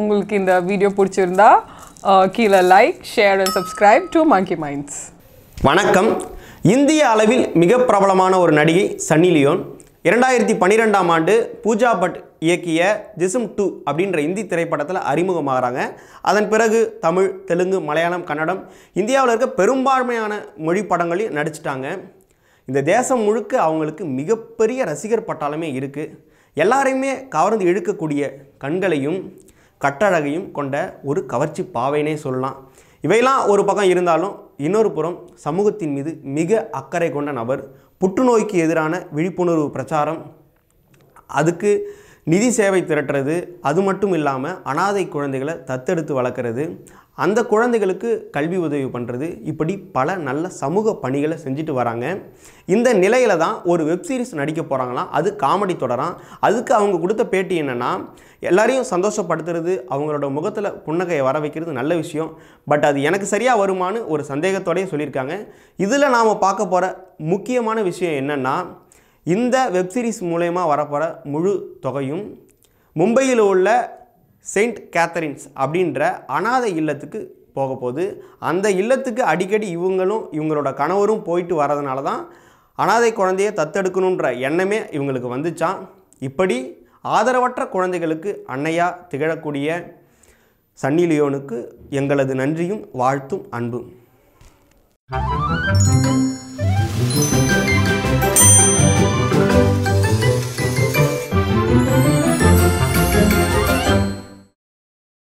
உங்களுக்கு இந்த வீடியோ பிடிச்சிருந்தா கீழே like share and subscribe to monkey minds வணக்கம் இந்திய அளவில் மிக பிரபலமான ஒரு நடிகை சன்னி லியோன் இரண்டாயிரத்தி பன்னிரெண்டாம் ஆண்டு பூஜா பட் இயக்கிய ஜிசம் டூ அப்படின்ற இந்தி திரைப்படத்தில் அறிமுகமாகறாங்க அதன் பிறகு தமிழ் தெலுங்கு மலையாளம் கன்னடம் இந்தியாவில் இருக்க பெரும்பான்மையான மொழி படங்களையும் நடிச்சிட்டாங்க இந்த தேசம் முழுக்க அவங்களுக்கு மிகப்பெரிய ரசிகர் பட்டாலுமே இருக்குது எல்லாரையுமே கவர்ந்து இழுக்கக்கூடிய கண்களையும் கட்டழகையும் கொண்ட ஒரு கவர்ச்சி பாவைனே சொல்லலாம் இவையெல்லாம் ஒரு பக்கம் இருந்தாலும் இன்னொரு புறம் சமூகத்தின் மீது மிக அக்கறை கொண்ட நபர் புற்றுநோய்க்கு எதிரான விழிப்புணர்வு பிரச்சாரம் அதுக்கு நிதி சேவை திரட்டுறது அது மட்டும் இல்லாமல் அனாதை குழந்தைகளை தத்தெடுத்து வளர்க்குறது அந்த குழந்தைகளுக்கு கல்வி உதவி பண்ணுறது இப்படி பல நல்ல சமூக பணிகளை செஞ்சுட்டு வராங்க இந்த நிலையில் தான் ஒரு வெப்சீரிஸ் நடிக்க போகிறாங்களாம் அது காமெடி தொடரான் அதுக்கு அவங்க கொடுத்த பேட்டி என்னென்னா எல்லாரையும் சந்தோஷப்படுத்துறது அவங்களோட முகத்தில் புன்னகையை வர வைக்கிறது நல்ல விஷயம் பட் அது எனக்கு சரியாக வருமானு ஒரு சந்தேகத்தோடையே சொல்லியிருக்காங்க இதில் நாம் பார்க்க போகிற முக்கியமான விஷயம் என்னென்னா இந்த சீரிஸ் மூலயமா வரப்போகிற முழு தொகையும் மும்பையில் உள்ள செயின்ட் கேத்தரின்ஸ் அப்படின்ற அனாதை இல்லத்துக்கு போக போது அந்த இல்லத்துக்கு அடிக்கடி இவங்களும் இவங்களோட கணவரும் போயிட்டு வரதுனால தான் அனாதை குழந்தையை தத்தெடுக்கணுன்ற எண்ணமே இவங்களுக்கு வந்துச்சான் இப்படி ஆதரவற்ற குழந்தைகளுக்கு அன்னையா திகழக்கூடிய சன்னி லியோனுக்கு எங்களது நன்றியும் வாழ்த்தும் அன்பும்